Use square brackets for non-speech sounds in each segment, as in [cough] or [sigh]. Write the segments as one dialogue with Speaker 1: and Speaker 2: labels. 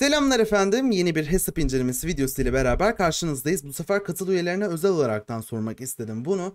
Speaker 1: Selamlar efendim. Yeni bir hesap incelemesi videosu ile beraber karşınızdayız. Bu sefer katıl üyelerine özel olaraktan sormak istedim bunu.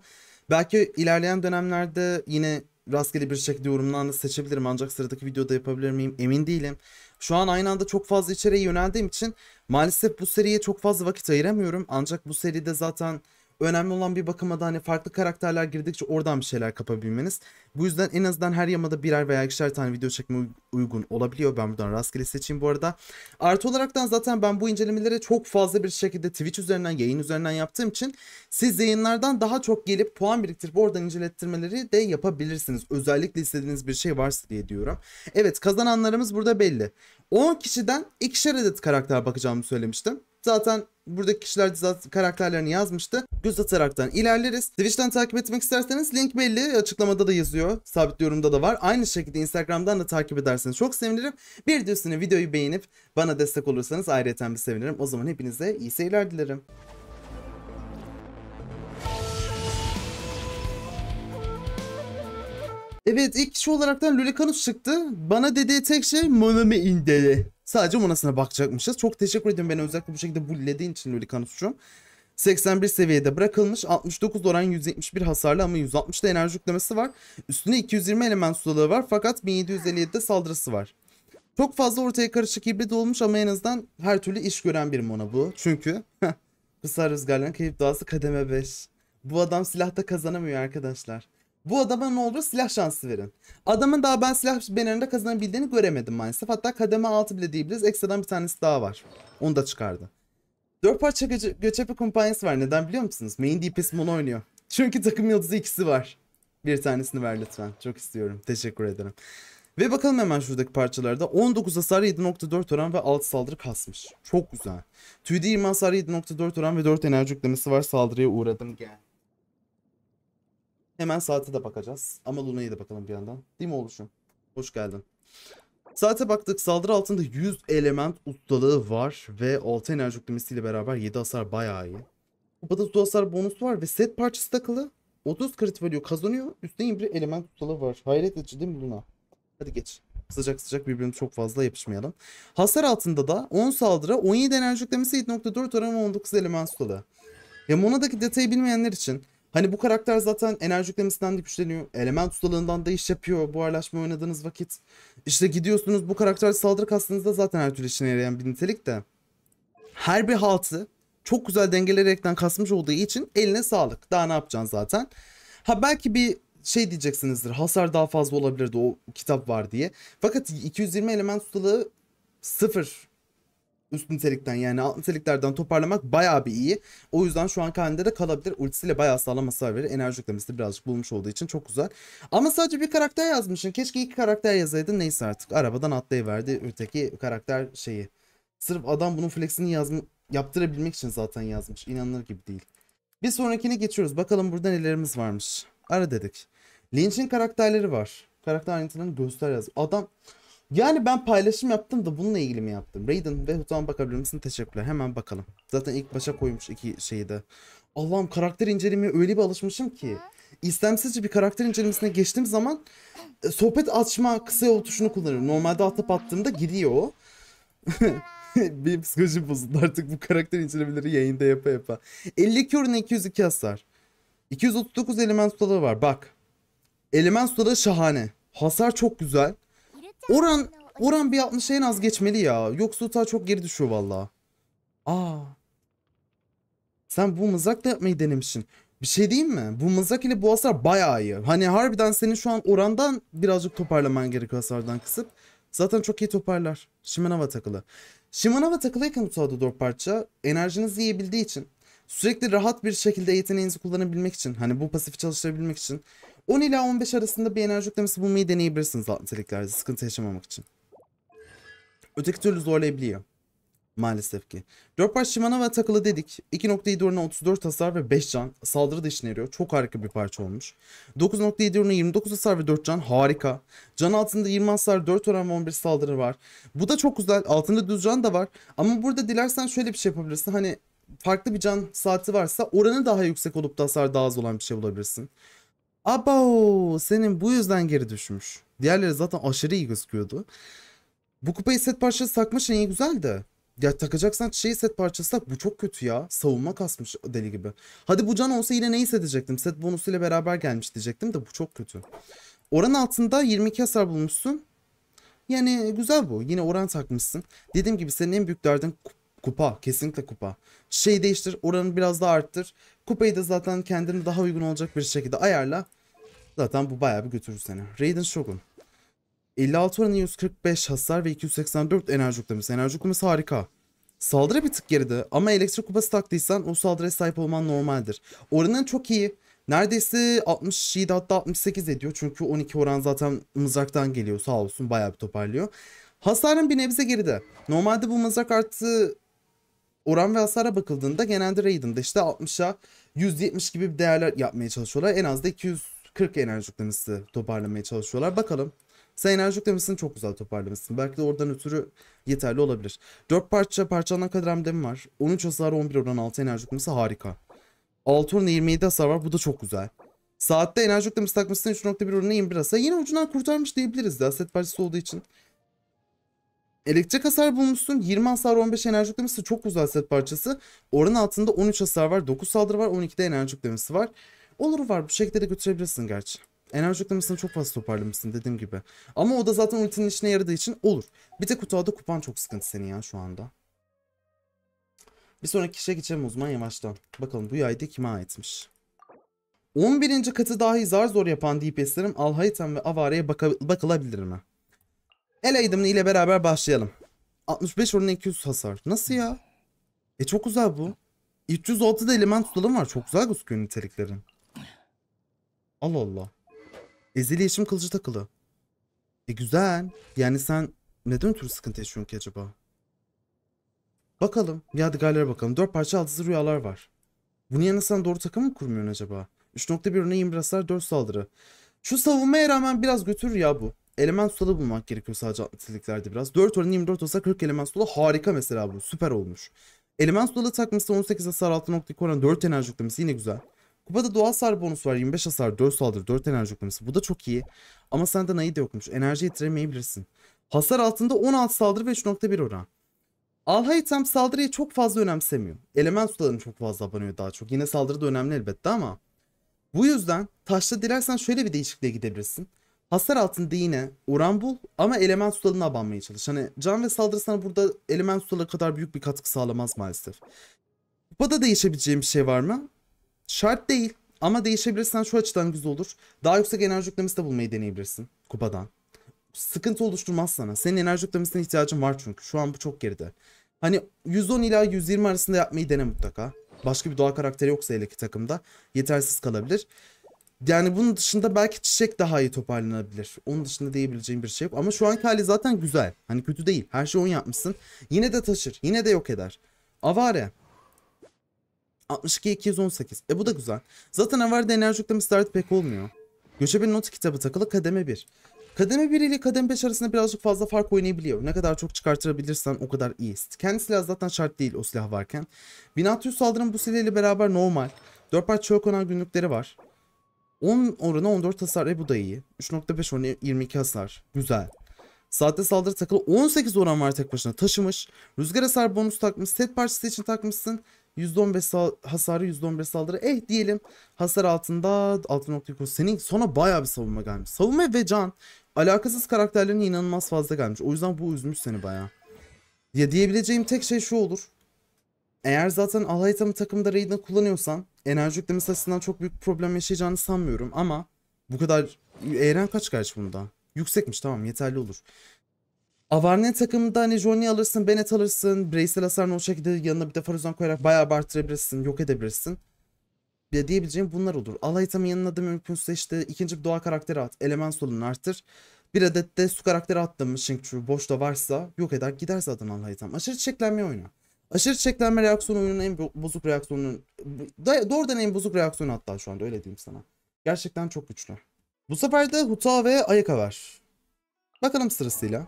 Speaker 1: Belki ilerleyen dönemlerde yine rastgele bir şekilde yorumlarını seçebilirim ancak sıradaki videoda yapabilir miyim emin değilim. Şu an aynı anda çok fazla içeriye yöneldiğim için maalesef bu seriye çok fazla vakit ayıramıyorum ancak bu seride zaten önemli olan bir bakıma da hani farklı karakterler girdikçe oradan bir şeyler kapabilmeniz. Bu yüzden en azından her yamada birer veya ikişer tane video çekme uygun olabiliyor. Ben buradan rastgele seçeyim bu arada. Artı olaraktan zaten ben bu incelemeleri çok fazla bir şekilde Twitch üzerinden, yayın üzerinden yaptığım için siz yayınlardan daha çok gelip puan biriktirip oradan incelettirmeleri de yapabilirsiniz. Özellikle istediğiniz bir şey varsa diye diyorum. Evet kazananlarımız burada belli. 10 kişiden ikişer adet karakter bakacağımı söylemiştim. Zaten buradaki kişiler zaten karakterlerini yazmıştı. Göz ataraktan ilerleriz. Twitch'ten takip etmek isterseniz link belli. Açıklamada da yazıyor. Sabit yorumda da var. Aynı şekilde Instagram'dan da takip ederseniz çok sevinirim. Bir de üstüne videoyu beğenip bana destek olursanız ayrıca bir sevinirim. O zaman hepinize iyi seyirler dilerim. Evet ilk kişi olaraktan Lulikanus çıktı. Bana dediği tek şey Monomi indeli. Sadece Monas'ına bakacakmışız. Çok teşekkür ediyorum beni özellikle bu şekilde bullediğin için Lulikan suçum. 81 seviyede bırakılmış. 69 oran 171 hasarlı ama 160 160'da enerji yüklemesi var. Üstüne 220 element sulalığı var fakat 1757'de saldırısı var. Çok fazla ortaya karışık hibrit olmuş ama en azından her türlü iş gören bir mona bu. Çünkü kısa rüzgarların kayıp doğası kademe 5. Bu adam silahta kazanamıyor arkadaşlar. Bu adama ne olur silah şansı verin. Adamın daha ben silah bannerında kazanabildiğini göremedim maalesef. Hatta kademe 6 bile diyebiliriz. Ekstradan bir tanesi daha var. Onu da çıkardı. 4 parça göçe göçebe kumpanyası var. Neden biliyor musunuz? Main DPS bunu oynuyor. Çünkü takım yıldızı ikisi var. Bir tanesini ver lütfen. Çok istiyorum. Teşekkür ederim. Ve bakalım hemen şuradaki parçalarda. 19 hasar 7.4 oran ve 6 saldırı kasmış. Çok güzel. Tüyde 20 hasar 7.4 oran ve 4 enerji yüklemesi var. Saldırıya uğradım gel. Hemen saate de bakacağız. Ama Luna'ya da bakalım bir yandan. Değil mi oluşum? Hoş geldin. Saate baktık. Saldırı altında 100 element ustalığı var. Ve 6 enerji yüklemesiyle beraber 7 hasar bayağı iyi. Kupada su hasar bonus var ve set parçası takılı. 30 crit value kazanıyor. Üstüne bir element ustalığı var. Hayret edici değil mi Luna? Hadi geç. Sıcak sıcak birbirine çok fazla yapışmayalım. Hasar altında da 10 saldırı, 17 enerji yüklemesi, 7.4 oranı 19 element ustalığı. Ya Mona'daki detayı bilmeyenler için Hani bu karakter zaten enerji yüklemesinden de güçleniyor. Element ustalığından da iş yapıyor buharlaşma oynadığınız vakit. İşte gidiyorsunuz bu karakter saldırı kastınızda zaten her türlü işine yarayan bir nitelik de. Her bir haltı çok güzel dengeleyerekten kasmış olduğu için eline sağlık. Daha ne yapacaksın zaten. Ha belki bir şey diyeceksinizdir. Hasar daha fazla olabilirdi o kitap var diye. Fakat 220 element ustalığı sıfır üst nitelikten yani alt niteliklerden toparlamak bayağı bir iyi. O yüzden şu an halinde de kalabilir. Ultisiyle bayağı sağlam hasar verir. Enerji yüklemesi birazcık bulmuş olduğu için çok güzel. Ama sadece bir karakter yazmışsın. Keşke iki karakter yazaydın. Neyse artık arabadan atlayıverdi öteki karakter şeyi. Sırf adam bunun flexini yazma, yaptırabilmek için zaten yazmış. İnanılır gibi değil. Bir sonrakine geçiyoruz. Bakalım burada nelerimiz varmış. Ara dedik. Lynch'in karakterleri var. Karakter haritalarını göster yaz. Adam yani ben paylaşım yaptım da bununla ilgili mi yaptım? Raiden ve Hutan bakabilir misin? Teşekkürler. Hemen bakalım. Zaten ilk başa koymuş iki şeyi de. Allah'ım karakter incelemeye öyle bir alışmışım ki. İstemsizce bir karakter incelemesine geçtiğim zaman e, sohbet açma kısa yol tuşunu kullanıyorum. Normalde atıp attığımda gidiyor o. [laughs] Benim psikolojim bozuldu artık bu karakter incelemeleri yayında yapa yapa. 52 oranı 202 hasar. 239 element ustaları var bak. Element ustaları şahane. Hasar çok güzel. Oran Oran bir 60'a en az geçmeli ya. Yoksa Utah çok geri düşüyor valla. Aa. Sen bu mızrakla yapmayı denemişsin. Bir şey diyeyim mi? Bu mızrak ile bu hasar bayağı iyi. Hani harbiden senin şu an orandan birazcık toparlaman gerekiyor hasardan kısıp. Zaten çok iyi toparlar. Shimanava takılı. Shimanava takılıyken Utah'da dört parça. Enerjinizi yiyebildiği için. Sürekli rahat bir şekilde yeteneğinizi kullanabilmek için. Hani bu pasifi çalıştırabilmek için. 10 ila 15 arasında bir enerji yüklemesi bulmayı deneyebilirsiniz niteliklerde sıkıntı yaşamamak için. Öteki türlü zorlayabiliyor. Maalesef ki. 4 baş Shimanova takılı dedik. 2.7 ürüne 34 hasar ve 5 can. Saldırı da işine yarıyor. Çok harika bir parça olmuş. 9.7 ürüne 29 hasar ve 4 can. Harika. Can altında 20 hasar, 4 oran ve 11 saldırı var. Bu da çok güzel. Altında düz can da var. Ama burada dilersen şöyle bir şey yapabilirsin. Hani farklı bir can saati varsa oranı daha yüksek olup da hasar daha az olan bir şey bulabilirsin. Abo senin bu yüzden geri düşmüş. Diğerleri zaten aşırı iyi gözüküyordu. Bu kupayı set parçası takmış iyi güzeldi. Ya takacaksan şey set parçası tak. Bu çok kötü ya. Savunma kasmış deli gibi. Hadi bu can olsa yine ne hissedecektim? Set bonusuyla beraber gelmiş diyecektim de bu çok kötü. Oran altında 22 hasar bulmuşsun. Yani güzel bu. Yine oran takmışsın. Dediğim gibi senin en büyük derdin Kupa. Kesinlikle kupa. Şeyi değiştir. Oranı biraz daha arttır. Kupayı da zaten kendine daha uygun olacak bir şekilde ayarla. Zaten bu bayağı bir götürür seni. Raiden Shogun. 56 oranı 145 hasar ve 284 enerji yüklemesi. Enerji yüklemesi harika. Saldırı bir tık geride ama elektrik kupası taktıysan o saldırıya sahip olman normaldir. Oranın çok iyi. Neredeyse 67 hatta 68 ediyor. Çünkü 12 oran zaten mızraktan geliyor sağ olsun bayağı bir toparlıyor. Hasarın bir nebze geride. Normalde bu mızrak artı Oran ve hasara bakıldığında genelde Raiden'da işte 60'a 170 gibi bir değerler yapmaya çalışıyorlar. En az da 240 enerji yüklemesi toparlamaya çalışıyorlar. Bakalım. Sen enerji yüklemesini çok güzel toparlamışsın. Belki de oradan ötürü yeterli olabilir. 4 parça parçalanan kadar hamlem var. 13 hasar 11 oran 6 enerji yüklemesi harika. 6 oran 27 hasar var. Bu da çok güzel. Saatte enerji yüklemesi takmışsın 3.1 oranına 21 hasar. Yine ucundan kurtarmış diyebiliriz de aset parçası olduğu için. Elektrik hasar bulmuşsun. 20 hasar 15 enerji yüklemesi çok güzel set parçası. Oranın altında 13 hasar var. 9 saldırı var. 12'de enerji yüklemesi var. Olur var bu şekilde de götürebilirsin gerçi. Enerji yüklemesini çok fazla toparlamışsın dediğim gibi. Ama o da zaten ultinin içine yaradığı için olur. Bir de kutuda kupan çok sıkıntı senin ya şu anda. Bir sonraki kişiye geçelim o yavaştan. Bakalım bu yayda kime aitmiş. 11. katı dahi zar zor yapan DPS'lerim Alhaytem ve Avare'ye baka bakılabilir mi? El aydımlı ile beraber başlayalım. 65 oranı 200 hasar. Nasıl ya? E çok güzel bu. 306 da element tutalım var. Çok güzel gözüküyor niteliklerin. Allah Allah. Ezeli yeşim kılıcı takılı. E güzel. Yani sen neden ötürü sıkıntı yaşıyorsun ki acaba? Bakalım. hadi galere bakalım. 4 parça altısı rüyalar var. Bunun yanına sen doğru takım mı kurmuyorsun acaba? 3.1 örneği 21 hasar 4 saldırı. Şu savunmaya rağmen biraz götürür ya bu element suda bulmak gerekiyor sadece atletiklerde biraz. 4 oranı 24 olsa 40 element suda harika mesela bu. Süper olmuş. Element suda takması 18 hasar 6.2 oranı 4 enerji yüklemesi yine güzel. Kupada doğal hasar bonusu var. 25 hasar 4 saldırı 4 enerji yüklemesi. Bu da çok iyi. Ama sende nayı de yokmuş. Enerji yetiremeyebilirsin. Hasar altında 16 saldırı 5.1 oran. Alha item saldırıyı çok fazla önemsemiyor. Element sularını çok fazla abanıyor daha çok. Yine saldırı da önemli elbette ama. Bu yüzden taşla dilersen şöyle bir değişikliğe gidebilirsin. Hasar altında yine Uran bul ama element sularına abanmaya çalış. Hani can ve saldırı sana burada element suları kadar büyük bir katkı sağlamaz maalesef. Kupada değişebileceğim bir şey var mı? Şart değil ama değişebilirsen şu açıdan güzel olur. Daha yüksek enerji yüklemesi de bulmayı deneyebilirsin kupadan. Sıkıntı oluşturmaz sana. Senin enerji yüklemesine ihtiyacın var çünkü. Şu an bu çok geride. Hani 110 ila 120 arasında yapmayı dene mutlaka. Başka bir doğa karakteri yoksa hele ki takımda yetersiz kalabilir. Yani bunun dışında belki çiçek daha iyi toparlanabilir. Onun dışında diyebileceğim bir şey yok. Ama şu anki hali zaten güzel. Hani kötü değil. Her şey on yapmışsın. Yine de taşır. Yine de yok eder. Avare. 62 218. E bu da güzel. Zaten Avare'de enerji yükleme startı pek olmuyor. Göçebe not kitabı takılı kademe 1. Kademe 1 ile kademe 5 arasında birazcık fazla fark oynayabiliyor. Ne kadar çok çıkartırabilirsen o kadar iyi. Kendi silah zaten şart değil o silah varken. 1600 saldırım bu silahıyla beraber normal. 4 parça çöl konağı günlükleri var. 10 oranı 14 hasar. E bu da iyi. 3.5 oranı 22 hasar. Güzel. Saatte saldırı takılı 18 oran var tek başına taşımış. Rüzgar hasar bonus takmış. Set parçası için takmışsın. %15 hasarı %15 saldırı. Eh diyelim hasar altında 6.2 senin sonra baya bir savunma gelmiş. Savunma ve can alakasız karakterlerine inanılmaz fazla gelmiş. O yüzden bu üzmüş seni baya. Ya diyebileceğim tek şey şu olur. Eğer zaten Alhaytam'ı takımda raid'ini kullanıyorsan enerji yükleme açısından çok büyük problem yaşayacağını sanmıyorum ama bu kadar Eren kaç kaç bunda? Yüksekmiş tamam yeterli olur. Avarne takımında hani Johnny alırsın, Bennett alırsın, bireysel hasarını o şekilde yanına bir de Faruzan koyarak bayağı artırabilirsin, yok edebilirsin. Ya diyebileceğim bunlar olur. Alay tamın yanına da mümkünse işte ikinci bir doğa karakteri at, element solunu arttır. Bir adet de su karakteri attığımız Shinkchu boşta varsa yok eder giderse zaten Alay Aşırı çiçeklenme oyunu. Aşırı çiçeklenme reaksiyonu oyunun en bozuk reaksiyonunun doğrudan en bozuk reaksiyonu hatta şu anda öyle diyeyim sana. Gerçekten çok güçlü. Bu sefer de Huta ve Ayaka var. Bakalım sırasıyla.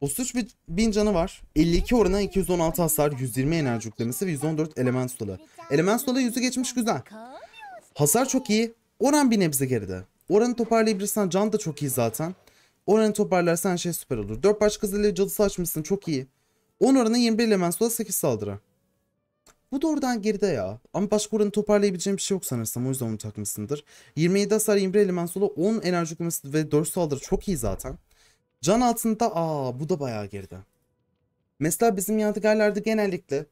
Speaker 1: 33 bin canı var. 52 orana 216 hasar, 120 enerji yüklemesi ve 114 element stolu. Element stolu yüzü geçmiş güzel. Hasar çok iyi. Oran bir nebze geride. Oranı toparlayabilirsen can da çok iyi zaten. Oranı toparlarsan şey süper olur. 4 baş kızıyla cadısı açmışsın çok iyi. 10 oranı 21 ile Mansola 8 saldırı. Bu doğrudan geride ya. Ama başka oranı toparlayabileceğim bir şey yok sanırsam. O yüzden onu takmışsındır. 27 hasar 21 ile Mansola 10 enerji okuması ve 4 saldırı çok iyi zaten. Can altında aa bu da bayağı geride. Mesela bizim yadigarlarda genellikle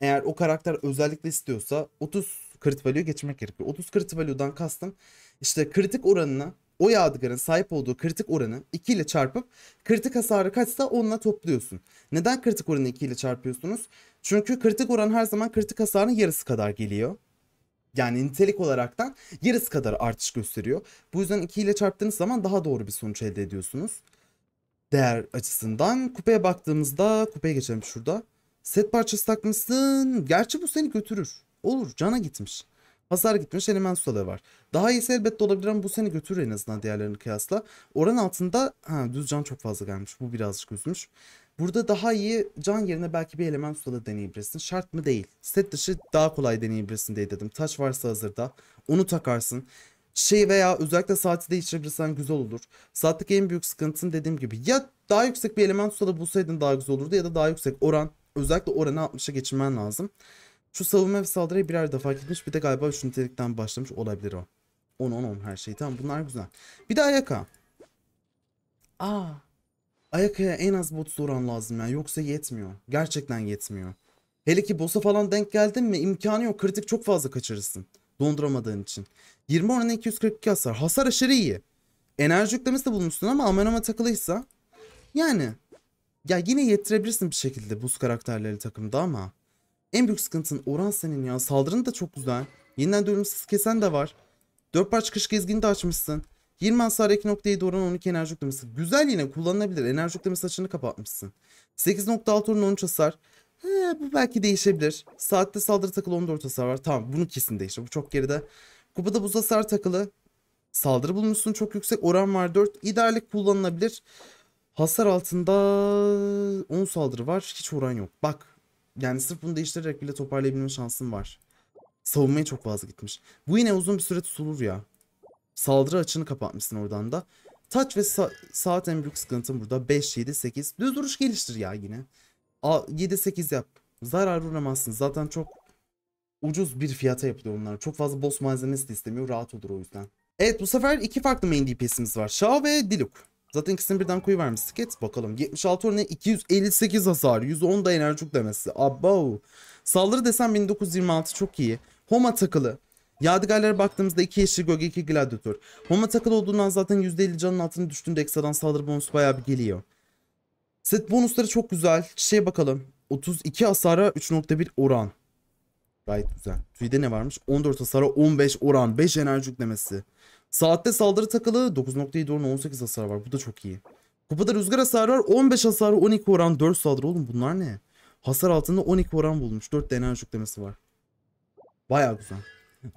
Speaker 1: eğer o karakter özellikle istiyorsa 30 crit value geçmek gerekiyor. 30 crit value'dan kastım işte kritik oranını o yadigarın sahip olduğu kritik oranı 2 ile çarpıp kritik hasarı kaçsa onunla topluyorsun. Neden kritik oranı 2 ile çarpıyorsunuz? Çünkü kritik oran her zaman kritik hasarın yarısı kadar geliyor. Yani nitelik olaraktan yarısı kadar artış gösteriyor. Bu yüzden 2 ile çarptığınız zaman daha doğru bir sonuç elde ediyorsunuz. Değer açısından kupeye baktığımızda kupeye geçelim şurada. Set parçası takmışsın. Gerçi bu seni götürür. Olur cana gitmiş. Hasar gitmiş element ustalığı var. Daha iyisi elbette olabilir ama bu seni götürür en azından diğerlerini kıyasla. Oran altında ha, düz can çok fazla gelmiş. Bu birazcık üzmüş. Burada daha iyi can yerine belki bir element ustalığı deneyebilirsin. Şart mı değil. Set dışı daha kolay deneyebilirsin diye dedim. Taç varsa hazırda. Onu takarsın şey veya özellikle saati değiştirebilirsen güzel olur. Saatteki en büyük sıkıntın dediğim gibi ya daha yüksek bir element ustada bulsaydın daha güzel olurdu ya da daha yüksek oran özellikle oranı 60'a geçirmen lazım. Şu savunma ve saldırıya birer defa gitmiş. Bir de galiba şu nitelikten başlamış olabilir o. 10 10 10 her şey. Tamam bunlar güzel. Bir de Ayaka. Aa. Ayaka'ya en az bot zoran lazım ya, Yoksa yetmiyor. Gerçekten yetmiyor. Hele ki boss'a falan denk geldin mi imkanı yok. Kritik çok fazla kaçırırsın. Donduramadığın için. 20 oranı 242 hasar. Hasar aşırı iyi. Enerji yüklemesi de bulmuşsun ama amenoma takılıysa. Yani. Ya yine yettirebilirsin bir şekilde buz karakterleri takımda ama. En büyük sıkıntın oran senin ya. Saldırın da çok güzel. Yeniden dönümsüz kesen de var. 4 parça kış gezgini de açmışsın. 20 hasar 2.7 oran 12 enerji yüklemesi. Güzel yine kullanılabilir. Enerji yüklemesi saçını kapatmışsın. 8.6 oran 13 hasar. He, bu belki değişebilir. Saatte saldırı takılı 14 hasar var. Tamam bunu kesin değişir. Bu çok geride. Kupada buz hasar takılı. Saldırı bulmuşsun çok yüksek. Oran var 4. İdeallik kullanılabilir. Hasar altında 10 saldırı var. Hiç oran yok. Bak yani sırf bunu değiştirerek bile toparlayabilme şansım var. Savunmaya çok fazla gitmiş. Bu yine uzun bir süre tutulur ya. Saldırı açını kapatmışsın oradan da. Touch ve sa saat en büyük sıkıntım burada. 5, 7, 8. Düz duruş geliştir ya yine. A 7, 8 yap. Zarar uğramazsın. Zaten çok ucuz bir fiyata yapılıyor onlar. Çok fazla boss malzemesi de istemiyor. Rahat olur o yüzden. Evet bu sefer iki farklı main DPS'imiz var. Shao ve Diluc. Zaten ikisini birden koyu vermiş. Sket bakalım. 76 örneğe 258 hasar. 110 da enerji demesi. abba Saldırı desem 1926 çok iyi. Homa takılı. Yadigarlara baktığımızda 2 yeşil gölge 2 gladyatör. Homa takılı olduğundan zaten %50 canın altına düştüğünde ekstradan saldırı bonusu bayağı bir geliyor. Set bonusları çok güzel. Çiçeğe bakalım. 32 hasara 3.1 oran. Gayet güzel. Tüyde ne varmış? 14 hasara 15 oran. 5 enerji yüklemesi. Saatte saldırı takılı 9.7 oran 18 hasar var. Bu da çok iyi. Kupada rüzgar hasarı var. 15 hasar, 12 oran 4 saldırı. Oğlum bunlar ne? Hasar altında 12 oran bulmuş. 4 DNA yüklemesi var. Baya güzel.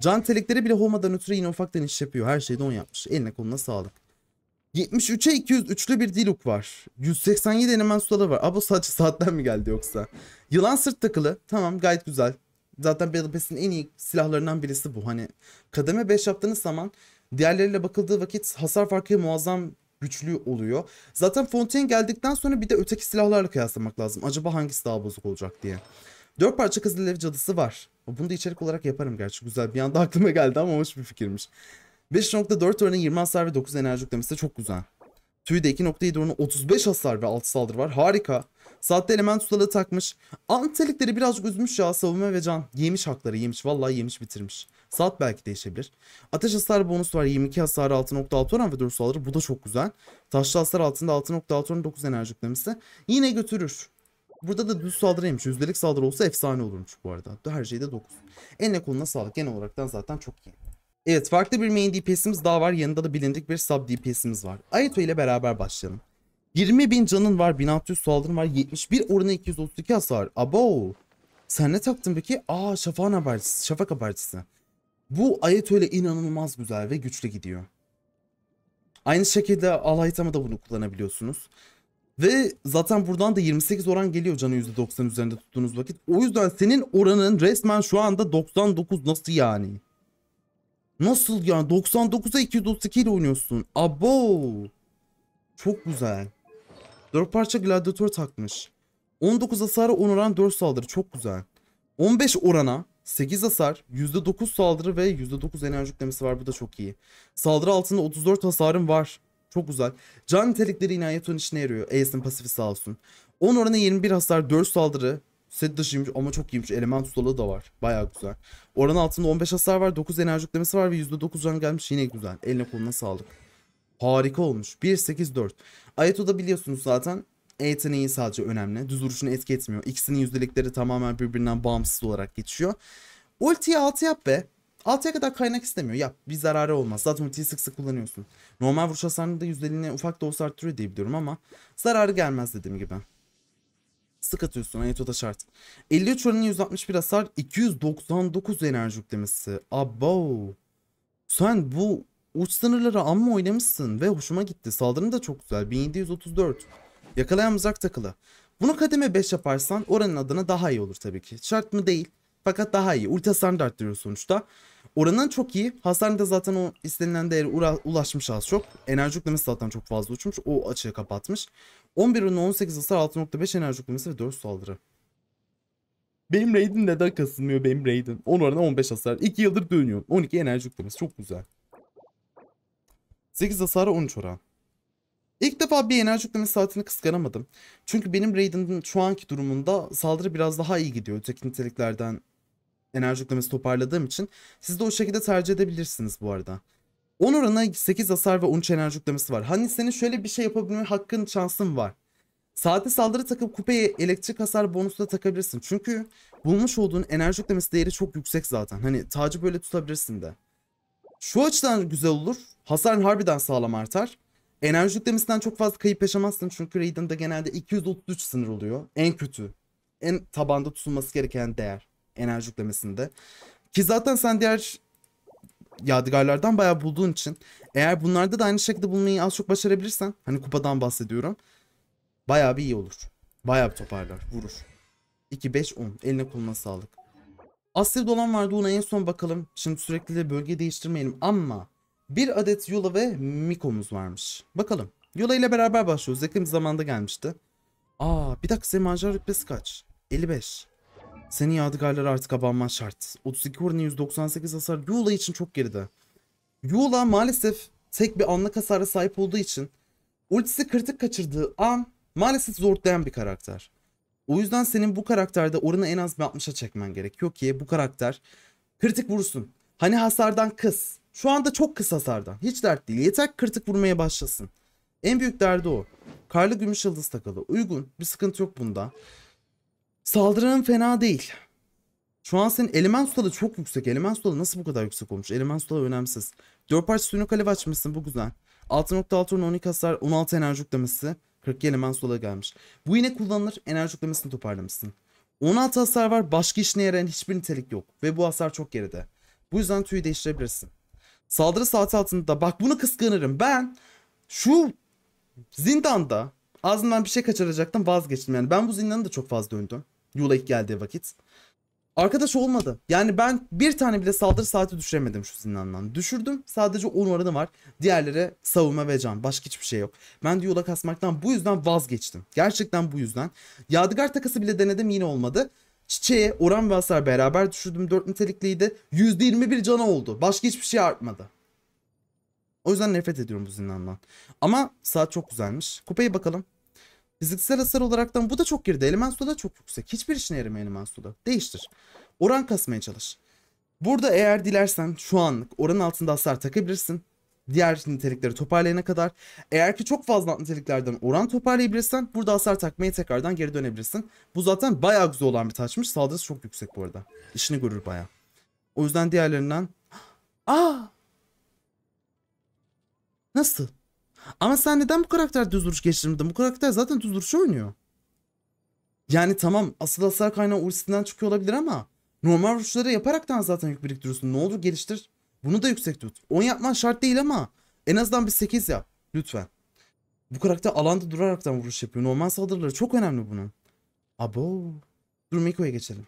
Speaker 1: Can telikleri bile olmadan ötürü yine ufaktan iş yapıyor. Her şeyde 10 yapmış. Eline koluna sağlık. 73'e 203'lü bir diluk var. 187 eleman suları var. Abo sadece saatten mi geldi yoksa? Yılan sırt takılı. Tamam gayet güzel. Zaten Battle Pass'in en iyi silahlarından birisi bu. Hani kademe 5 yaptığınız zaman Diğerleriyle bakıldığı vakit hasar farkı muazzam güçlü oluyor. Zaten Fontaine geldikten sonra bir de öteki silahlarla kıyaslamak lazım. Acaba hangisi daha bozuk olacak diye. Dört parça Kızıldev cadısı var. Bunu da içerik olarak yaparım gerçi. Güzel bir anda [laughs] aklıma geldi ama hoş bir fikirmiş. 5.4 oranı 20 hasar ve 9 enerji yüklemesi de çok güzel. Tüyde 2.7 oranı 35 hasar ve 6 saldırı var. Harika. Saatte element ustalığı takmış. Antelikleri birazcık üzmüş ya savunma ve can. Yemiş hakları yemiş. Vallahi yemiş bitirmiş. Saat belki değişebilir. Ateş hasar bonusu var. 22 hasar 6.6 oran ve 4 saldırı. Bu da çok güzel. Taşlı hasar altında 6.6 oran 9 enerji yüklemesi. Yine götürür. Burada da düz saldırıymış. Yüzdelik saldırı olsa efsane olurmuş bu arada. Her şeyde 9. Enle koluna sağlık. Genel olaraktan zaten çok iyi. Evet farklı bir main DPS'imiz daha var. Yanında da bilindik bir sub DPS'imiz var. Aito ile beraber başlayalım. 20 bin canın var. 1600 saldırın var. 71 oranı 232 hasar. Abo. Sen ne taktın peki? Aa şafağın habercisi. Şafak habercisi. Bu ayet öyle inanılmaz güzel ve güçlü gidiyor. Aynı şekilde alaytama da bunu kullanabiliyorsunuz. Ve zaten buradan da 28 oran geliyor canı %90 üzerinde tuttuğunuz vakit. O yüzden senin oranın resmen şu anda 99 nasıl yani? Nasıl yani 99'a 232 ile oynuyorsun. Abo. Çok güzel. 4 parça gladyatör takmış. 19 hasara 10 oran 4 saldırı çok güzel. 15 orana 8 hasar, %9 saldırı ve %9 enerji yüklemesi var. Bu da çok iyi. Saldırı altında 34 hasarım var. Çok güzel. Can nitelikleri inayeton işine yarıyor. Ace'in pasifi sağ olsun. 10 oranı 21 hasar, 4 saldırı. Set dışıymış ama çok iyiymiş. Element ustalığı da var. Baya güzel. Oranı altında 15 hasar var, 9 enerji yüklemesi var ve %9 can gelmiş. Yine güzel. Eline koluna sağlık. Harika olmuş. 1-8-4. Ayeto'da biliyorsunuz zaten yeteneği sadece önemli. Düz vuruşunu etki etmiyor. İkisinin yüzdelikleri tamamen birbirinden bağımsız olarak geçiyor. Ultiyi 6 yap be. 6'ya kadar kaynak istemiyor. Yap bir zararı olmaz. Zaten ultiyi sık sık kullanıyorsun. Normal vuruş hasarını da yüzdeliğini ufak da olsa arttırıyor diye biliyorum ama zararı gelmez dediğim gibi. Sık atıyorsun Ayeto da şart. 53 oranın 161 hasar 299 enerji yüklemesi. Abo. Sen bu uç sınırları amma oynamışsın ve hoşuma gitti. Saldırın da çok güzel. 1734. Yakalayan uzak takılı. Bunu kademe 5 yaparsan oranın adına daha iyi olur tabii ki. Şart mı değil. Fakat daha iyi. Ulti standart da sonuçta. Oranın çok iyi. Hasarını da zaten o istenilen değeri ulaşmış az çok. Enerji yüklemesi zaten çok fazla uçmuş. O açığı kapatmış. 11 ürünü 18 hasar 6.5 enerji yüklemesi ve 4 saldırı. Benim raid'im neden kasılmıyor benim raid'im? 10 oranı 15 hasar. 2 yıldır dönüyor. 12 enerji yüklemesi. Çok güzel. 8 hasarı 13 oran. İlk defa bir enerji yükleme saatini kıskanamadım. Çünkü benim Raiden'ın şu anki durumunda saldırı biraz daha iyi gidiyor. Öteki niteliklerden enerji yüklemesi toparladığım için. Siz de o şekilde tercih edebilirsiniz bu arada. 10 orana 8 hasar ve 13 enerji yüklemesi var. Hani senin şöyle bir şey yapabilme hakkın şansın var. Saate saldırı takıp kupeye elektrik hasar bonusu da takabilirsin. Çünkü bulmuş olduğun enerji yüklemesi değeri çok yüksek zaten. Hani tacı böyle tutabilirsin de. Şu açıdan güzel olur. Hasarın harbiden sağlam artar. Enerji yüklemesinden çok fazla kayıp yaşamazsın çünkü Raiden'da genelde 233 sınır oluyor. En kötü, en tabanda tutulması gereken değer enerji yüklemesinde. Ki zaten sen diğer yadigarlardan bayağı bulduğun için eğer bunlarda da aynı şekilde bulmayı az çok başarabilirsen hani kupadan bahsediyorum bayağı bir iyi olur. Bayağı bir toparlar, vurur. 2 5 10 eline koluna sağlık. Asya'da olan vardı ona en son bakalım. Şimdi sürekli de bölge değiştirmeyelim ama bir adet Yula ve Miko'muz varmış. Bakalım. Yula ile beraber başlıyoruz. Yakın bir zamanda gelmişti. Aa bir dakika senin mancar rütbesi kaç? 55. Senin yadigarları artık abanman şart. 32 vurun 198 hasar Yula için çok geride. Yula maalesef tek bir anlık hasara sahip olduğu için ultisi kritik kaçırdığı an maalesef zorlayan bir karakter. O yüzden senin bu karakterde oranı en az bir 60'a çekmen gerekiyor ki bu karakter kritik vursun. Hani hasardan kız. Şu anda çok kısa hasardan, Hiç dert değil. Yeter ki kırtık vurmaya başlasın. En büyük derdi o. Karlı gümüş yıldız takalı. Uygun. Bir sıkıntı yok bunda. Saldırının fena değil. Şu an senin element sulalı çok yüksek. Element sulalı nasıl bu kadar yüksek olmuş? Element sulalı önemsiz. 4 parça suyunu kalev açmışsın. Bu güzel. 6.6 turun 12 hasar 16 enerji yüklemesi. 42 element sulalı gelmiş. Bu yine kullanılır. Enerji yüklemesini toparlamışsın. 16 hasar var. Başka işine yarayan hiçbir nitelik yok. Ve bu hasar çok geride. Bu yüzden tüyü değiştirebilirsin. Saldırı saati altında bak bunu kıskanırım. Ben şu zindanda ağzından bir şey kaçıracaktım vazgeçtim. Yani ben bu zindanı da çok fazla döndüm. Yula ilk geldiği vakit. Arkadaş olmadı. Yani ben bir tane bile saldırı saati düşüremedim şu zindandan. Düşürdüm. Sadece 10 oranı var. Diğerleri savunma ve can. Başka hiçbir şey yok. Ben de yola kasmaktan bu yüzden vazgeçtim. Gerçekten bu yüzden. Yadigar takası bile denedim yine olmadı. Çiçeğe oran ve hasar beraber düşürdüm 4 nitelikliydi. %21 canı oldu. Başka hiçbir şey artmadı. O yüzden nefret ediyorum bu zindandan. Ama saat çok güzelmiş. Kupayı bakalım. Fiziksel hasar olaraktan bu da çok girdi. Elemensu da çok yüksek. Hiçbir işine yarımıyor Elemensu da. Değiştir. Oran kasmaya çalış. Burada eğer dilersen şu anlık oran altında hasar takabilirsin diğer nitelikleri toparlayana kadar. Eğer ki çok fazla niteliklerden oran toparlayabilirsen burada hasar takmaya tekrardan geri dönebilirsin. Bu zaten bayağı güzel olan bir taçmış, Saldırısı çok yüksek bu arada. İşini görür bayağı. O yüzden diğerlerinden... [gasps] Aa! Nasıl? Ama sen neden bu karakter düz duruş geçirmedin? Bu karakter zaten düz duruş oynuyor. Yani tamam asıl hasar kaynağı ultisinden çıkıyor olabilir ama normal vuruşları yaparaktan zaten yük biriktiriyorsun. Ne olur geliştir. Bunu da yüksek tut. 10 yapman şart değil ama en azından bir 8 yap. Lütfen. Bu karakter alanda duraraktan vuruş yapıyor. Normal saldırıları çok önemli bunun. Abo. Dur Miko'ya geçelim.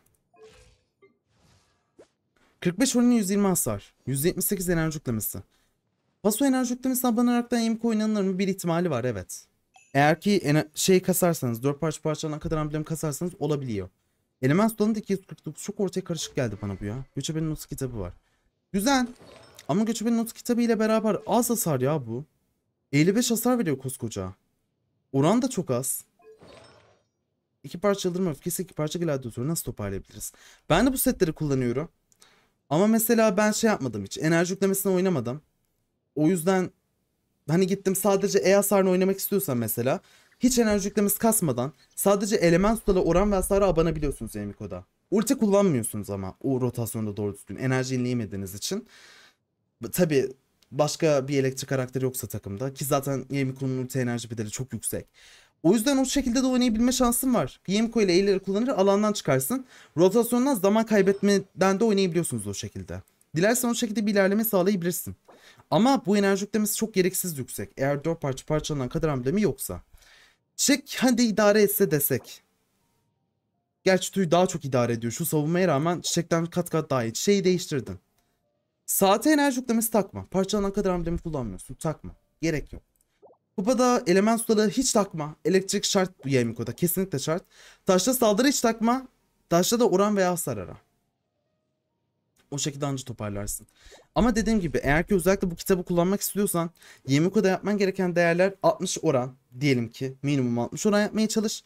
Speaker 1: 45 Horin'in 120 hasar. 178 enerji yüklemesi. Vaso enerji yüklemesi abanaraktan Emiko oynanır mı? Bir ihtimali var evet. Eğer ki şey kasarsanız 4 parça parçalarına kadar amblem kasarsanız olabiliyor. Element Sultan'ın da 249 çok ortaya karışık geldi bana bu ya. Göçebenin 30 kitabı var. Güzel. Ama göçebenin not kitabı ile beraber az hasar ya bu. 55 hasar veriyor koskoca. Oran da çok az. İki parça çıldırma öfkesi iki parça gladyatörü nasıl toparlayabiliriz? Ben de bu setleri kullanıyorum. Ama mesela ben şey yapmadım hiç. Enerji yüklemesini oynamadım. O yüzden hani gittim sadece E hasarını oynamak istiyorsan mesela hiç enerji yüklemesi kasmadan sadece element ustala oran ve hasara abanabiliyorsunuz Emiko'da. Ulti kullanmıyorsunuz ama o rotasyonda doğru düzgün. Enerji inleyemediğiniz için. Tabi başka bir elektrik karakteri yoksa takımda. Ki zaten Yemiko'nun ulti enerji bedeli çok yüksek. O yüzden o şekilde de oynayabilme şansın var. Yemiko ile eğileri kullanır alandan çıkarsın. Rotasyondan zaman kaybetmeden de oynayabiliyorsunuz o şekilde. Dilersen o şekilde bir ilerleme sağlayabilirsin. Ama bu enerji yüklemesi çok gereksiz yüksek. Eğer 4 parça parçalanan kadar amblemi yoksa. Çek hadi idare etse desek. Gerçi tüy daha çok idare ediyor. Şu savunmaya rağmen çiçekten kat kat daha iyi. Şeyi değiştirdin. Saate enerji yüklemesi takma. Parçalanan kadar amblemi kullanmıyorsun. Takma. Gerek yok. Kupada element suları hiç takma. Elektrik şart bu Yemiko'da. Kesinlikle şart. Taşta saldırı hiç takma. Taşta da oran veya hasar ara. O şekilde anca toparlarsın. Ama dediğim gibi eğer ki özellikle bu kitabı kullanmak istiyorsan Yemiko'da yapman gereken değerler 60 oran diyelim ki minimum 60 oran yapmaya çalış.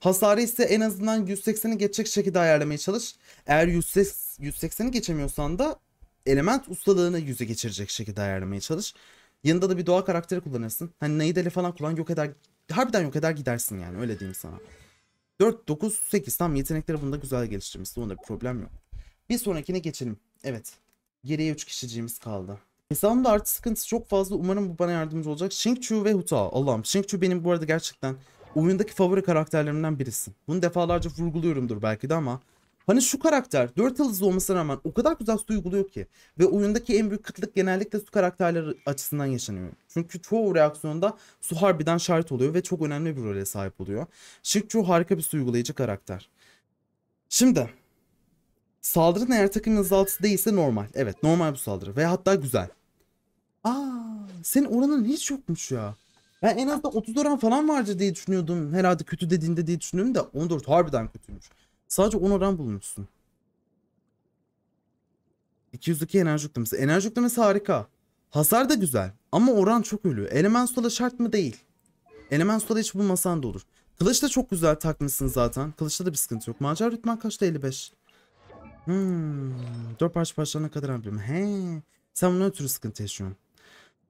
Speaker 1: Hasarı ise en azından 180'i geçecek şekilde ayarlamaya çalış. Eğer 180'i geçemiyorsan da element ustalığını 100'e geçirecek şekilde ayarlamaya çalış. Yanında da bir doğa karakteri kullanırsın. Hani Naidele falan kullan yok eder. Harbiden yok eder gidersin yani öyle diyeyim sana. 4, 9, 8 tam yetenekleri bunda güzel geliştirmişsin. Onda bir problem yok. Bir sonrakine geçelim. Evet. Geriye 3 kişiciğimiz kaldı. Hesabımda artı sıkıntısı çok fazla. Umarım bu bana yardımcı olacak. Shingchu ve Huta. Allah'ım Shingchu benim bu arada gerçekten oyundaki favori karakterlerimden birisin. Bunu defalarca vurguluyorumdur belki de ama Hani şu karakter 4 yıldızlı olmasına rağmen o kadar güzel su uyguluyor ki. Ve oyundaki en büyük kıtlık genellikle su karakterleri açısından yaşanıyor. Çünkü çoğu reaksiyonda su harbiden şart oluyor ve çok önemli bir role sahip oluyor. Shikchu harika bir su uygulayıcı karakter. Şimdi saldırın eğer takımın azaltısı değilse normal. Evet normal bir saldırı ve hatta güzel. Aa senin oranın hiç yokmuş ya. Ben en azından 30 oran falan vardır diye düşünüyordum. Herhalde kötü dediğinde diye düşünüyorum da 14 harbiden kötüymüş. Sadece 10 oran bulmuşsun. 202 enerji yüklemesi. Enerji yüklemesi harika. Hasar da güzel. Ama oran çok ölü. Element sola şart mı? Değil. Element sola hiç bulmasan da olur. Kılıç da çok güzel takmışsın zaten. Kılıçta da bir sıkıntı yok. Macar rütman kaçta? 55. Hmm. 4 parça parçalarına kadar alabilirim. He. Sen bunun ötürü sıkıntı yaşıyorsun.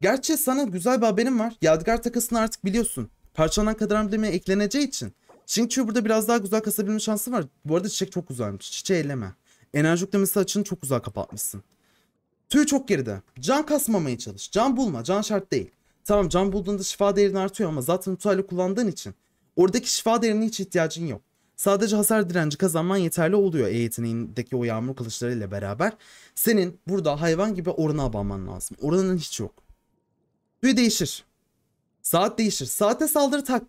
Speaker 1: Gerçi sana güzel bir haberim var. Yadigar takasını artık biliyorsun. Parçalanan kadar hamleme ekleneceği için. Çünkü burada biraz daha güzel kasabilme şansı var. Bu arada çiçek çok güzelmiş. Çiçeği elleme. Enerji yüklemesi açını çok güzel kapatmışsın. Tüy çok geride. Can kasmamaya çalış. Can bulma. Can şart değil. Tamam can bulduğunda şifa değerini artıyor ama zaten mutuayla kullandığın için. Oradaki şifa değerine hiç ihtiyacın yok. Sadece hasar direnci kazanman yeterli oluyor E yeteneğindeki o yağmur kılıçlarıyla beraber. Senin burada hayvan gibi orana abanman lazım. Oranın hiç yok. Tüy değişir. Saat değişir. Saate saldırı tak.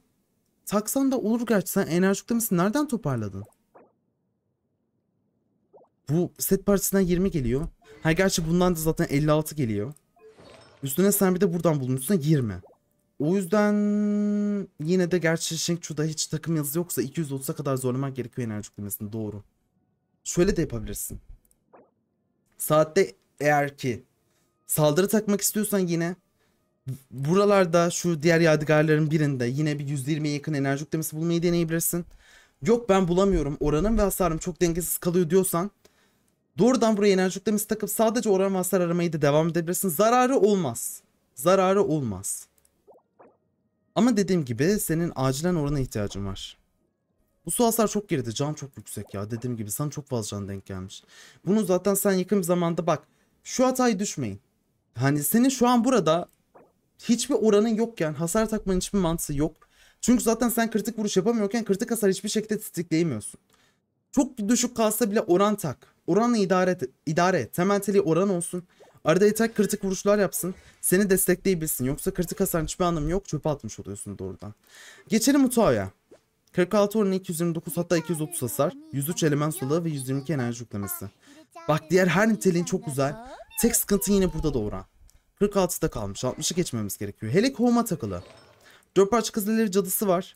Speaker 1: Taksan da olur gerçi. Sen enerjikte misin? Nereden toparladın? Bu set partisinden 20 geliyor. Ha gerçi bundan da zaten 56 geliyor. Üstüne sen bir de buradan bulmuşsun 20. O yüzden yine de gerçi Shang-Chu'da hiç takım yazısı yoksa 230'a kadar zorlamak gerekiyor enerji yüklemesini. Doğru. Şöyle de yapabilirsin. Saatte eğer ki saldırı takmak istiyorsan yine Buralarda şu diğer yadigarların birinde yine bir %20'ye yakın enerji yüklemesi bulmayı deneyebilirsin. Yok ben bulamıyorum oranım ve hasarım çok dengesiz kalıyor diyorsan doğrudan buraya enerji yüklemesi takıp sadece oran ve hasar aramayı da devam edebilirsin. Zararı olmaz. Zararı olmaz. Ama dediğim gibi senin acilen orana ihtiyacın var. Bu su hasar çok geride. Can çok yüksek ya. Dediğim gibi sana çok fazla can denk gelmiş. Bunu zaten sen yakın bir zamanda bak. Şu hatayı düşmeyin. Hani senin şu an burada hiçbir oranın yokken hasar takmanın hiçbir mantığı yok. Çünkü zaten sen kritik vuruş yapamıyorken kritik hasar hiçbir şekilde tetikleyemiyorsun. Çok düşük kalsa bile oran tak. Oranla idare et. Idare et. Tementeli oran olsun. Arada yeter kritik vuruşlar yapsın. Seni destekleyebilsin. Yoksa kritik hasar hiçbir anlamı yok. Çöpe atmış oluyorsun doğrudan. Geçelim Mutua'ya. 46 oranı 229 hatta 230 hasar. 103 element soluğu ve 122 enerji yüklemesi. Bak diğer her niteliğin çok güzel. Tek sıkıntı yine burada da oran. 46'da kalmış. 60'ı geçmemiz gerekiyor. Hele kovma takılı. 4 parça kızılleri cadısı var.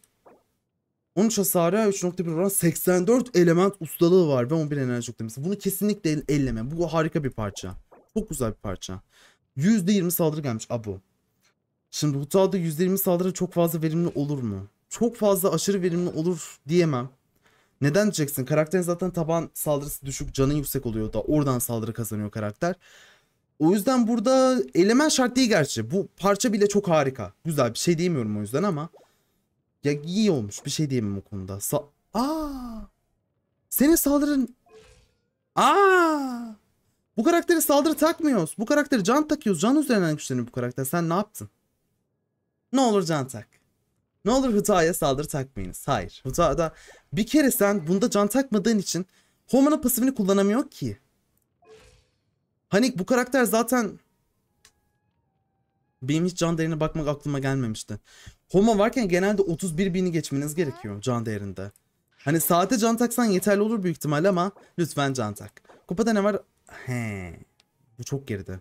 Speaker 1: 13 hasarı 3.1 oran 84 element ustalığı var ve 11 enerji yüklemesi. Bunu kesinlikle elleme. Bu harika bir parça. Çok güzel bir parça. %20 saldırı gelmiş. Abu. Şimdi Hutal'da %20 saldırı çok fazla verimli olur mu? Çok fazla aşırı verimli olur diyemem. Neden diyeceksin? Karakterin zaten taban saldırısı düşük, canı yüksek oluyor da oradan saldırı kazanıyor karakter. O yüzden burada element şart değil gerçi. Bu parça bile çok harika. Güzel bir şey diyemiyorum o yüzden ama. Ya iyi olmuş bir şey diyemem o konuda. Sa Aa! Senin saldırın... Aa! Bu karaktere saldırı takmıyoruz. Bu karaktere can takıyoruz. Can üzerinden güçleniyor bu karakter. Sen ne yaptın? Ne olur can tak. Ne olur Hıta'ya saldırı takmayınız. Hayır. Hıta'da bir kere sen bunda can takmadığın için Homan'ın pasifini kullanamıyor ki. Hani bu karakter zaten benim hiç can değerine bakmak aklıma gelmemişti. Homa varken genelde 31 bini geçmeniz gerekiyor can değerinde. Hani saate can taksan yeterli olur büyük ihtimal ama lütfen can tak. Kupada ne var? He. Bu çok geride.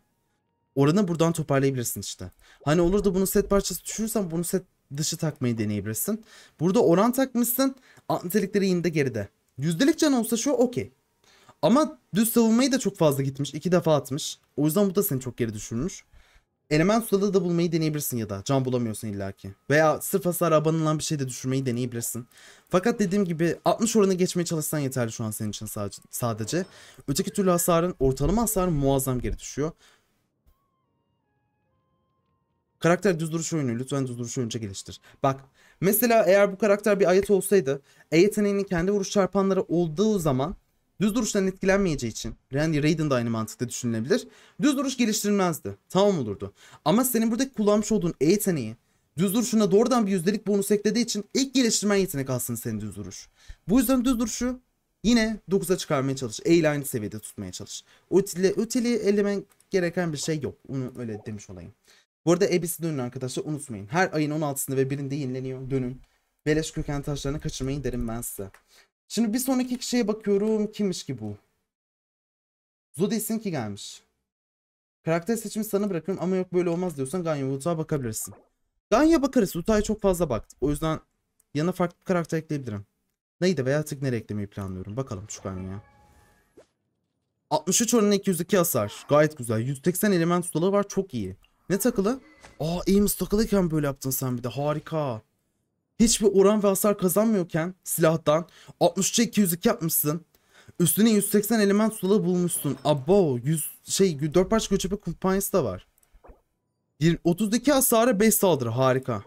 Speaker 1: Oranı buradan toparlayabilirsin işte. Hani olur da bunu set parçası düşürürsen bunu set dışı takmayı deneyebilirsin. Burada oran takmışsın. Antelikleri yine de geride. Yüzdelik can olsa şu okey. Ama düz savunmayı da çok fazla gitmiş. iki defa atmış. O yüzden bu da seni çok geri düşürmüş. Element suda da bulmayı deneyebilirsin ya da can bulamıyorsun illaki. Veya sırf hasar abanılan bir şey de düşürmeyi deneyebilirsin. Fakat dediğim gibi 60 oranı geçmeye çalışsan yeterli şu an senin için sadece. Öteki türlü hasarın ortalama hasarın muazzam geri düşüyor. Karakter düz duruş oyunu lütfen düz duruş oyunca geliştir. Bak mesela eğer bu karakter bir ayet olsaydı E yeteneğinin kendi vuruş çarpanları olduğu zaman Düz duruştan etkilenmeyeceği için Randy Raiden de aynı mantıkta düşünülebilir. Düz duruş geliştirilmezdi. Tamam olurdu. Ama senin burada kullanmış olduğun E yeteneği düz duruşuna doğrudan bir yüzdelik bonus eklediği için ilk geliştirmen yetenek alsın senin düz duruş. Bu yüzden düz duruşu yine 9'a çıkarmaya çalış. E ile aynı seviyede tutmaya çalış. Utili, utili elemen gereken bir şey yok. Onu öyle demiş olayım. Bu arada EBS'i dönün arkadaşlar unutmayın. Her ayın 16'sında ve birinde yenileniyor. Dönün. Beleş köken taşlarını kaçırmayın derim ben size. Şimdi bir sonraki kişiye bakıyorum. Kimmiş ki bu? Zodis'in ki gelmiş. Karakter seçimi sana bırakıyorum ama yok böyle olmaz diyorsan Ganya ve Utah'a bakabilirsin. Ganya bakarız. Utah'a çok fazla baktık. O yüzden yana farklı bir karakter ekleyebilirim. Neydi veya tık nereye eklemeyi planlıyorum. Bakalım şu Ganya. 63 oranına 202 hasar. Gayet güzel. 180 element ustalığı var. Çok iyi. Ne takılı? Aa Ames takılıyken böyle yaptın sen bir de. Harika hiçbir oran ve hasar kazanmıyorken silahtan 63'e 202 yapmışsın. Üstüne 180 element sulağı bulmuşsun. Abo 100 şey 4 parça göçebe kumpanyası da var. 20, 32 hasara 5 saldırı harika.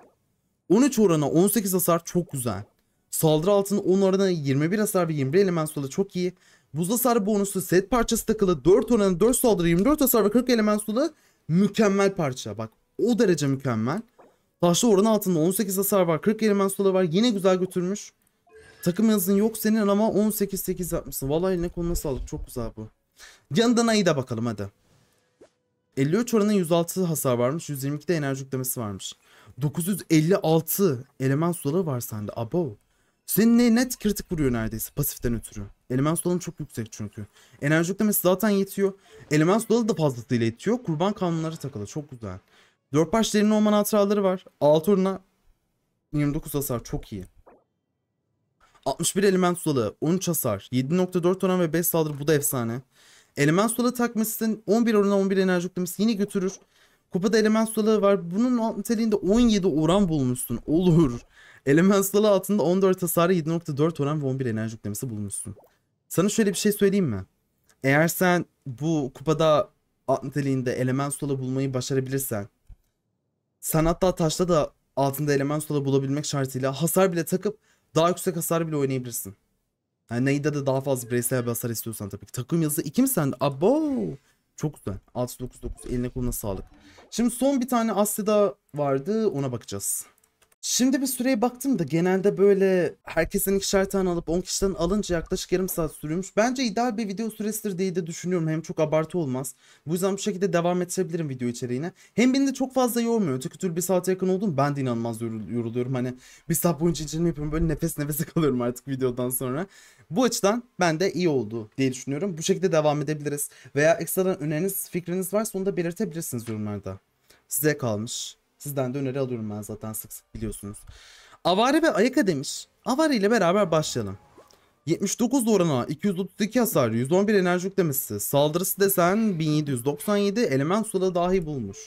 Speaker 1: 13 orana 18 hasar çok güzel. Saldırı altında 10 orana 21 hasar ve 21 element sulağı çok iyi. Buz hasar bonusu set parçası takılı 4 orana 4 saldırı 24 hasar ve 40 element sulağı mükemmel parça. Bak o derece mükemmel. Taşlı oranın altında 18 hasar var. 40 element sola var. Yine güzel götürmüş. Takım yazın yok senin ama 18-8 yapmışsın. Vallahi eline koluna sağlık. Çok güzel bu. Yanından ayı da bakalım hadi. 53 oranın 106 hasar varmış. 122 de enerji yüklemesi varmış. 956 element suları var sende. Abo. Senin ne net kritik vuruyor neredeyse pasiften ötürü. Element sulalı çok yüksek çünkü. Enerji yüklemesi zaten yetiyor. Element sulalı da fazlasıyla yetiyor. Kurban kanunları takılı. Çok güzel. Dört baş derin orman hatıraları var. 6 oruna 29 hasar çok iyi. 61 element sulalı 13 hasar 7.4 oran ve 5 saldırı bu da efsane. Element sulalı takmasının 11 oran 11 enerji yüklemesi yine götürür. Kupada element sulağı var. Bunun alt niteliğinde 17 oran bulmuşsun. Olur. Element sulağı altında 14 hasar 7.4 oran ve 11 enerji yüklemesi bulmuşsun. Sana şöyle bir şey söyleyeyim mi? Eğer sen bu kupada alt niteliğinde element sulağı bulmayı başarabilirsen sen hatta taşta da altında element suda bulabilmek şartıyla hasar bile takıp daha yüksek hasar bile oynayabilirsin. Yani Neyda da daha fazla bireysel bir hasar istiyorsan tabii ki. Takım yazısı 2 mi sende? Abo! Çok güzel. 699 eline koluna sağlık. Şimdi son bir tane Asya'da vardı ona bakacağız. Şimdi bir süreye baktım da genelde böyle herkesten ikişer tane alıp 10 kişiden alınca yaklaşık yarım saat sürüyormuş. Bence ideal bir video süresidir diye de düşünüyorum. Hem çok abartı olmaz. Bu yüzden bu şekilde devam ettirebilirim video içeriğine. Hem beni de çok fazla yormuyor. Öteki türlü bir saate yakın oldum. Ben de inanılmaz yoruluyorum. Hani bir saat boyunca inceleme yapıyorum. Böyle nefes nefese [laughs] kalıyorum artık videodan sonra. Bu açıdan ben de iyi oldu diye düşünüyorum. Bu şekilde devam edebiliriz. Veya ekstradan öneriniz, fikriniz varsa onu da belirtebilirsiniz yorumlarda. Size kalmış. Sizden de öneri alıyorum ben zaten sık sık biliyorsunuz. Avare ve Ayaka demiş. Avare ile beraber başlayalım. 79 orana 232 hasar 111 enerji yüklemesi saldırısı desen 1797 element suda dahi bulmuş.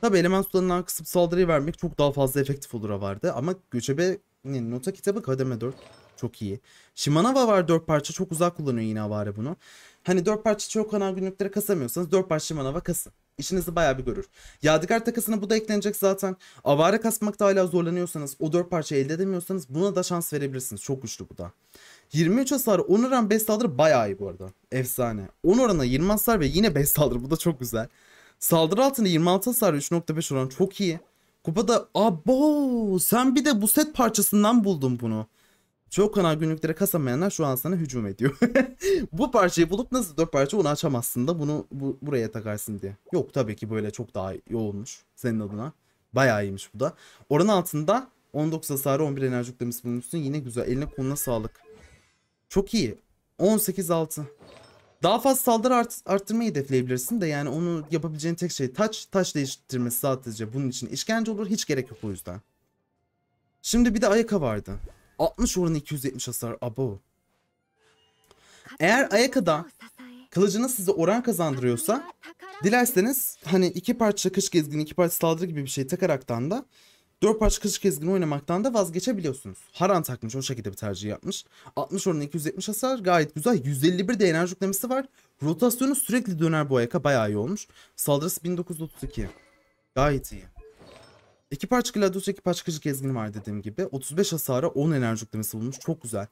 Speaker 1: Tabi element sularından kısıp saldırıyı vermek çok daha fazla efektif olur avarda ama göçebe yani nota kitabı kademe 4 çok iyi. Shimanava var 4 parça çok uzak kullanıyor yine avare bunu. Hani 4 parça çok kanal günlüklere kasamıyorsanız 4 parça Shimanava kasın işinizi bayağı bir görür. Yadigar takasına bu da eklenecek zaten. Avare kasmakta hala zorlanıyorsanız, o 4 parça elde edemiyorsanız buna da şans verebilirsiniz. Çok güçlü bu da. 23 hasar 10 oran 5 saldırı bayağı iyi bu arada. Efsane. 10 orana 20 hasar ve yine 5 saldırı. Bu da çok güzel. Saldırı altında 26 hasar 3.5 oran çok iyi. Kupada abo sen bir de bu set parçasından buldun bunu. Çok kanal günlüklere kasamayanlar şu an sana hücum ediyor. [laughs] bu parçayı bulup nasıl dört parça onu açamazsın da bunu bu, buraya takarsın diye. Yok tabii ki böyle çok daha iyi olmuş senin adına. Bayağı iyiymiş bu da. Oranın altında 19 hasarı 11 enerji yüklemesi bulmuşsun. Yine güzel. Eline koluna sağlık. Çok iyi. 18 altı. Daha fazla saldırı art, arttırmayı hedefleyebilirsin de yani onu yapabileceğin tek şey taç taç değiştirmesi sadece bunun için işkence olur hiç gerek yok o yüzden. Şimdi bir de Ayaka vardı. 60 oran 270 hasar. Abo. Eğer Ayaka'da kılıcınız size oran kazandırıyorsa dilerseniz hani iki parça kış gezgini iki parça saldırı gibi bir şey takaraktan da dört parça kış gezgini oynamaktan da vazgeçebiliyorsunuz. Haran takmış o şekilde bir tercih yapmış. 60 oran 270 hasar gayet güzel. 151 de enerji yüklemesi var. Rotasyonu sürekli döner bu Ayaka bayağı iyi olmuş. Saldırısı 1932. Gayet iyi. İki parça Gladius, iki parça Kıcık gezgini var dediğim gibi. 35 hasara 10 enerji yüklemesi bulmuş. Çok güzel.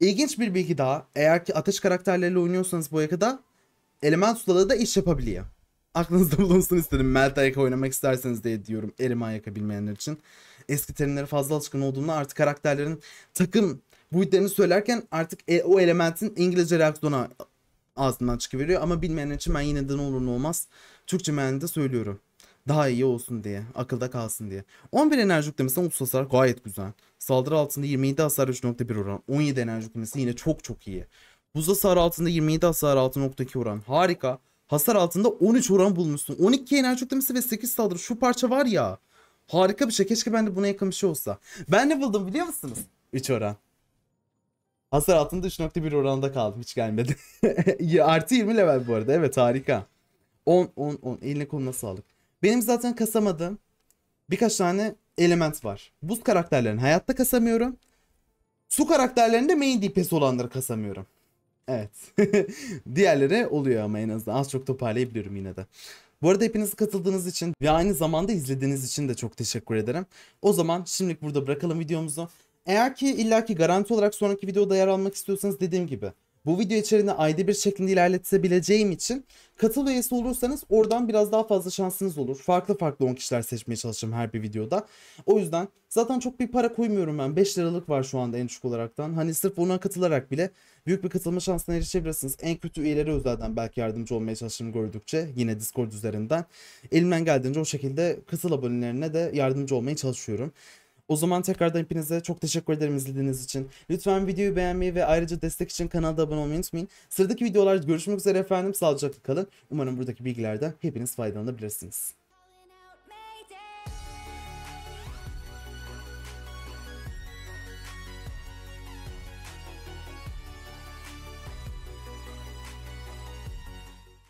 Speaker 1: İlginç bir bilgi daha. Eğer ki ateş karakterleriyle oynuyorsanız bu yakada element ustalığı da iş yapabiliyor. Aklınızda bulunsun istedim. Melta yaka oynamak isterseniz diye diyorum Eriman yaka bilmeyenler için. Eski terimlere fazla alışkın olduğumda artık karakterlerin takım boyutlarını söylerken artık e, o elementin İngilizce reaksiyona ağzından çıkıveriyor. Ama bilmeyenler için ben yine de ne olur ne olmaz Türkçe mealinde söylüyorum. Daha iyi olsun diye. Akılda kalsın diye. 11 enerji yüklemesi 30 hasar gayet güzel. Saldırı altında 27 hasar 3.1 oran. 17 enerji yüklemesi yine çok çok iyi. Buz hasar altında 27 hasar 6.2 oran. Harika. Hasar altında 13 oran bulmuşsun. 12 enerji yüklemesi ve 8 saldırı. Şu parça var ya. Harika bir şey. Keşke ben de buna yakın bir şey olsa. Ben ne buldum biliyor musunuz? 3 oran. Hasar altında 3.1 oranda kaldım. Hiç gelmedi. [laughs] Artı 20 level bu arada. Evet harika. 10 10 10. Eline koluna sağlık. Benim zaten kasamadığım birkaç tane element var. Buz karakterlerini hayatta kasamıyorum. Su karakterlerinde main DPS olanları kasamıyorum. Evet. [laughs] Diğerleri oluyor ama en azından az çok toparlayabiliyorum yine de. Bu arada hepiniz katıldığınız için ve aynı zamanda izlediğiniz için de çok teşekkür ederim. O zaman şimdilik burada bırakalım videomuzu. Eğer ki illaki garanti olarak sonraki videoda yer almak istiyorsanız dediğim gibi bu video içeriğini ayda bir şeklinde ilerletebileceğim için katıl üyesi olursanız oradan biraz daha fazla şansınız olur. Farklı farklı 10 kişiler seçmeye çalışacağım her bir videoda. O yüzden zaten çok bir para koymuyorum ben. 5 liralık var şu anda en düşük olaraktan. Hani sırf ona katılarak bile büyük bir katılma şansına erişebilirsiniz. En kötü üyeleri özelden belki yardımcı olmaya çalıştığımı gördükçe yine Discord üzerinden elimden geldiğince o şekilde katıl abonelerine de yardımcı olmaya çalışıyorum. O zaman tekrardan hepinize çok teşekkür ederim izlediğiniz için. Lütfen videoyu beğenmeyi ve ayrıca destek için kanalda abone olmayı unutmayın. Sıradaki videolarda görüşmek üzere efendim. Sağlıcakla kalın. Umarım buradaki bilgilerden hepiniz faydalanabilirsiniz.